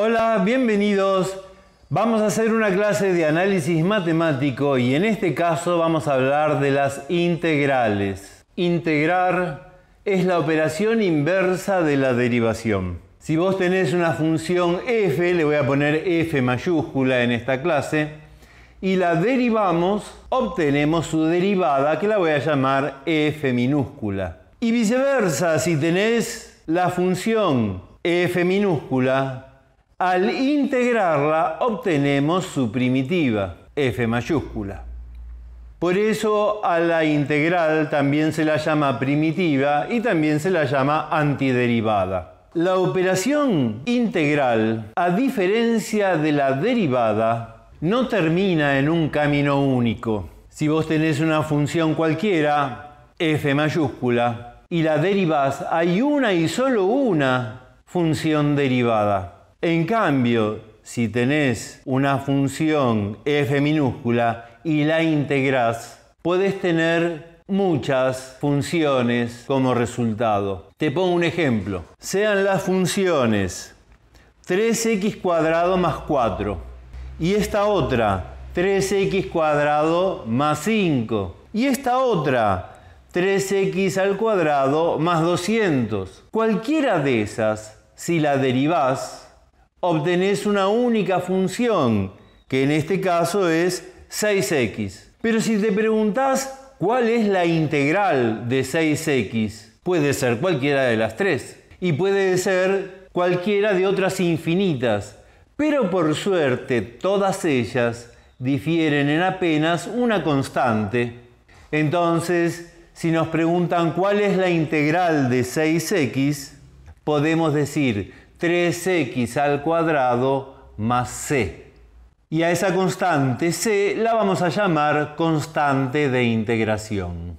Hola, bienvenidos. Vamos a hacer una clase de análisis matemático y en este caso vamos a hablar de las integrales. Integrar es la operación inversa de la derivación. Si vos tenés una función f, le voy a poner f mayúscula en esta clase, y la derivamos, obtenemos su derivada que la voy a llamar f minúscula. Y viceversa, si tenés la función f minúscula, al integrarla obtenemos su primitiva, f mayúscula. Por eso a la integral también se la llama primitiva y también se la llama antiderivada. La operación integral, a diferencia de la derivada, no termina en un camino único. Si vos tenés una función cualquiera, f mayúscula, y la derivás, hay una y solo una función derivada. En cambio, si tenés una función f minúscula y la integrás, puedes tener muchas funciones como resultado. Te pongo un ejemplo. Sean las funciones 3x cuadrado más 4 y esta otra 3x cuadrado más 5 y esta otra 3x al cuadrado más 200. Cualquiera de esas, si la derivás, obtenés una única función, que en este caso es 6x. Pero si te preguntas cuál es la integral de 6x, puede ser cualquiera de las tres y puede ser cualquiera de otras infinitas, pero por suerte todas ellas difieren en apenas una constante. Entonces, si nos preguntan cuál es la integral de 6x, podemos decir 3x al cuadrado más c. Y a esa constante c la vamos a llamar constante de integración.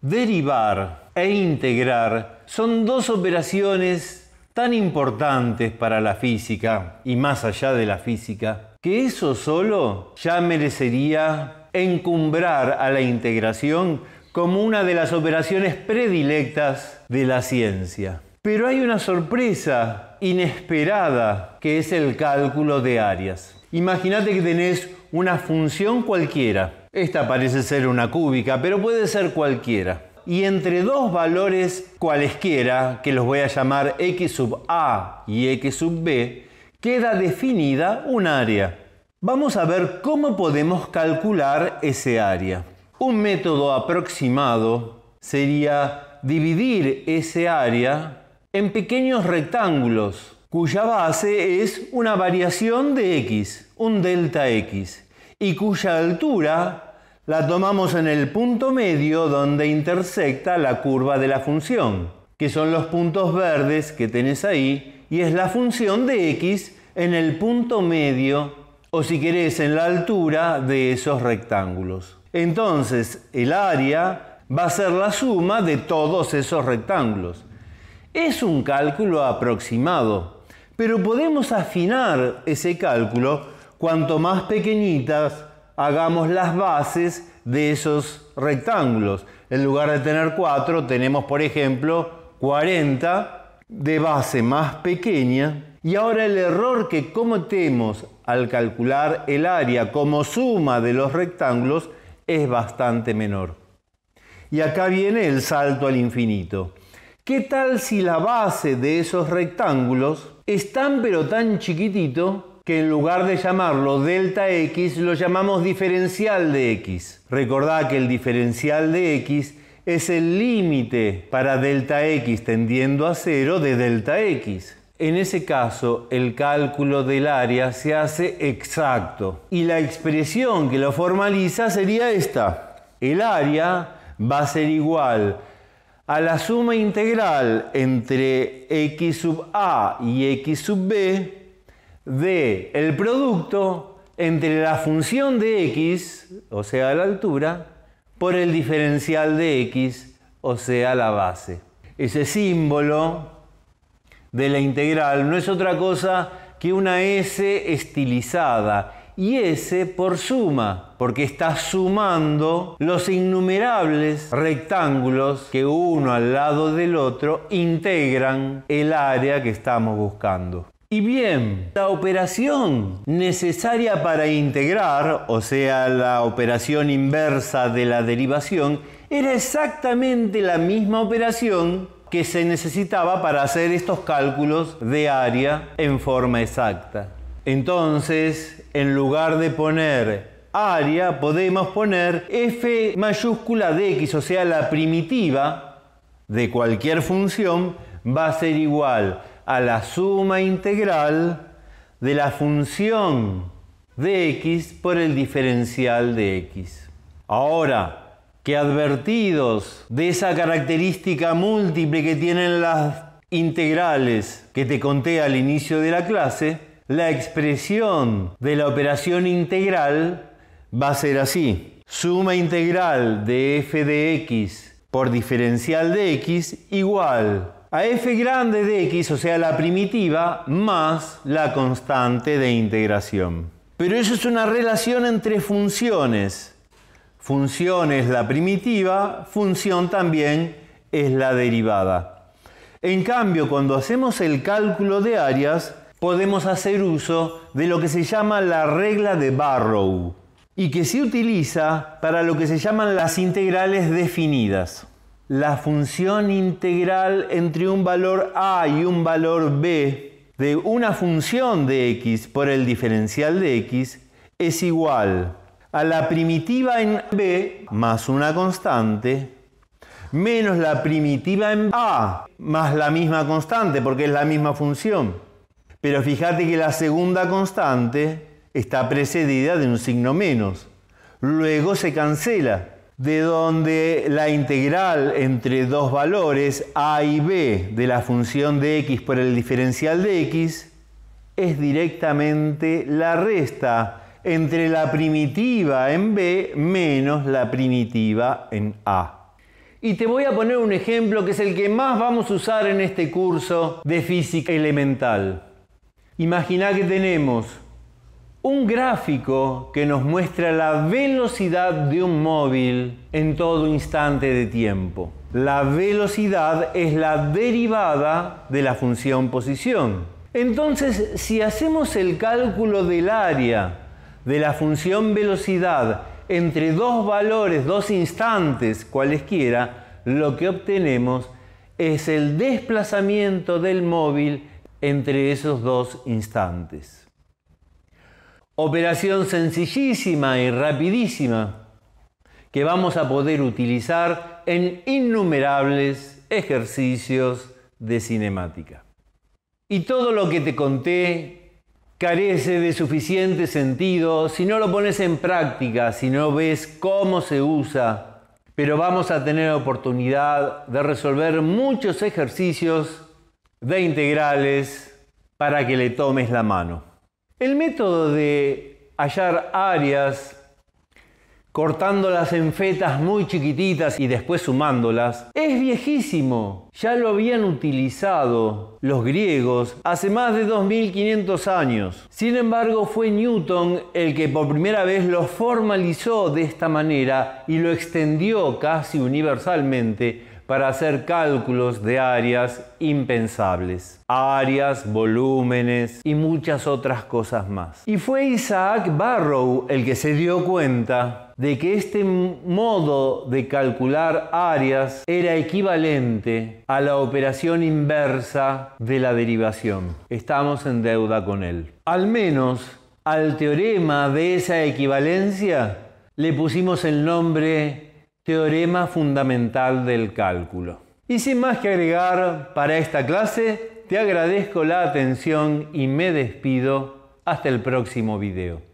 Derivar e integrar son dos operaciones tan importantes para la física y más allá de la física, que eso solo ya merecería encumbrar a la integración como una de las operaciones predilectas de la ciencia. Pero hay una sorpresa inesperada que es el cálculo de áreas. Imagínate que tenés una función cualquiera. Esta parece ser una cúbica, pero puede ser cualquiera. Y entre dos valores cualesquiera, que los voy a llamar x sub a y x sub b, queda definida un área. Vamos a ver cómo podemos calcular ese área. Un método aproximado sería dividir ese área en pequeños rectángulos cuya base es una variación de x, un delta x, y cuya altura la tomamos en el punto medio donde intersecta la curva de la función, que son los puntos verdes que tenés ahí, y es la función de x en el punto medio, o si querés, en la altura de esos rectángulos. Entonces, el área va a ser la suma de todos esos rectángulos. Es un cálculo aproximado, pero podemos afinar ese cálculo cuanto más pequeñitas hagamos las bases de esos rectángulos. En lugar de tener 4, tenemos, por ejemplo, 40 de base más pequeña. Y ahora el error que cometemos al calcular el área como suma de los rectángulos es bastante menor. Y acá viene el salto al infinito. ¿Qué tal si la base de esos rectángulos es tan pero tan chiquitito que en lugar de llamarlo delta x lo llamamos diferencial de x? Recordad que el diferencial de x es el límite para delta x tendiendo a cero de delta x. En ese caso, el cálculo del área se hace exacto y la expresión que lo formaliza sería esta. El área va a ser igual a la suma integral entre x sub a y x sub b de el producto entre la función de x, o sea la altura, por el diferencial de x, o sea la base. Ese símbolo de la integral no es otra cosa que una S estilizada y ese por suma, porque está sumando los innumerables rectángulos que uno al lado del otro integran el área que estamos buscando. Y bien, la operación necesaria para integrar, o sea, la operación inversa de la derivación, era exactamente la misma operación que se necesitaba para hacer estos cálculos de área en forma exacta. Entonces, en lugar de poner área, podemos poner f mayúscula de x, o sea, la primitiva de cualquier función va a ser igual a la suma integral de la función de x por el diferencial de x. Ahora, que advertidos de esa característica múltiple que tienen las integrales que te conté al inicio de la clase, la expresión de la operación integral va a ser así. Suma integral de f de x por diferencial de x igual a f grande de x, o sea, la primitiva, más la constante de integración. Pero eso es una relación entre funciones. Función es la primitiva, función también es la derivada. En cambio, cuando hacemos el cálculo de áreas, podemos hacer uso de lo que se llama la regla de Barrow y que se utiliza para lo que se llaman las integrales definidas. La función integral entre un valor a y un valor b de una función de x por el diferencial de x es igual a la primitiva en b más una constante menos la primitiva en a más la misma constante porque es la misma función pero fíjate que la segunda constante está precedida de un signo menos. Luego se cancela, de donde la integral entre dos valores a y b de la función de x por el diferencial de x es directamente la resta entre la primitiva en b menos la primitiva en a. Y te voy a poner un ejemplo que es el que más vamos a usar en este curso de física elemental. Imaginá que tenemos un gráfico que nos muestra la velocidad de un móvil en todo instante de tiempo. La velocidad es la derivada de la función posición. Entonces, si hacemos el cálculo del área de la función velocidad entre dos valores, dos instantes, cualesquiera, lo que obtenemos es el desplazamiento del móvil entre esos dos instantes. Operación sencillísima y rapidísima que vamos a poder utilizar en innumerables ejercicios de cinemática. Y todo lo que te conté carece de suficiente sentido si no lo pones en práctica, si no ves cómo se usa, pero vamos a tener oportunidad de resolver muchos ejercicios de integrales para que le tomes la mano. El método de hallar áreas cortándolas en fetas muy chiquititas y después sumándolas, es viejísimo. Ya lo habían utilizado los griegos hace más de 2500 años. Sin embargo, fue Newton el que por primera vez lo formalizó de esta manera y lo extendió casi universalmente para hacer cálculos de áreas impensables, áreas, volúmenes y muchas otras cosas más. Y fue Isaac Barrow el que se dio cuenta de que este modo de calcular áreas era equivalente a la operación inversa de la derivación. Estamos en deuda con él. Al menos al teorema de esa equivalencia le pusimos el nombre teorema fundamental del cálculo. Y sin más que agregar para esta clase, te agradezco la atención y me despido hasta el próximo video.